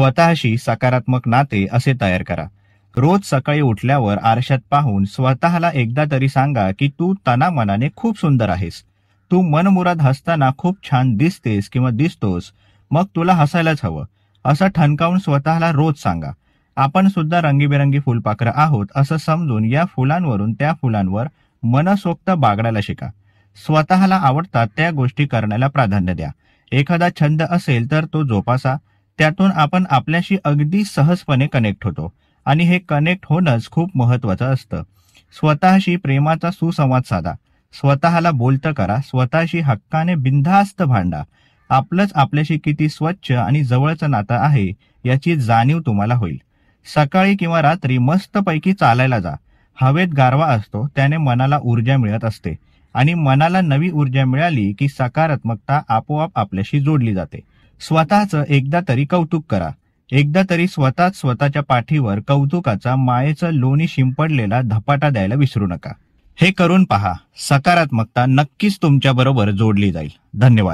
स्वतःशी सकारात्मक नाते असे तयार करा रोज सकाळी उठल्यावर आरशात पाहून स्वतःला एकदा तरी सांगा की तू तनामनाने खूप सुंदर आहेस तू मनमुराद हसताना खूप छान दिसतेस किंवा दिसतोस मग तुला हसायलाच हवं असं ठणकावून स्वतःला रोज सांगा आपण सुद्धा रंगीबेरंगी फुलपाखरं आहोत असं समजून या फुलांवरून त्या फुलांवर मनसोक्त बागडायला शिका स्वतःला आवडतात त्या गोष्टी करण्याला प्राधान्य द्या एखादा छंद असेल तर तो जोपासा त्यातून आपण आपल्याशी अगदी सहजपणे कनेक्ट होतो आणि हे कनेक्ट होणंच खूप महत्त्वाचं असतं स्वतःशी प्रेमाचा सुसंवाद साधा स्वतःला बोलतं करा स्वतःशी हक्काने बिनधास्त भांडा आपलंच आपल्याशी किती स्वच्छ आणि जवळचं नातं आहे याची जाणीव तुम्हाला होईल सकाळी किंवा रात्री मस्तपैकी चालायला जा हवेत गारवा असतो त्याने मनाला ऊर्जा मिळत असते आणि मनाला नवी ऊर्जा मिळाली की सकारात्मकता आपोआप आपल्याशी जोडली जाते स्वतःच एकदा तरी कौतुक करा एकदा तरी स्वतःच स्वतःच्या पाठीवर कौतुकाचा मायेचं लोणी शिंपडलेला धपाटा द्यायला विसरू नका हे करून पहा सकारात्मकता नक्कीच तुमच्याबरोबर जोडली जाईल धन्यवाद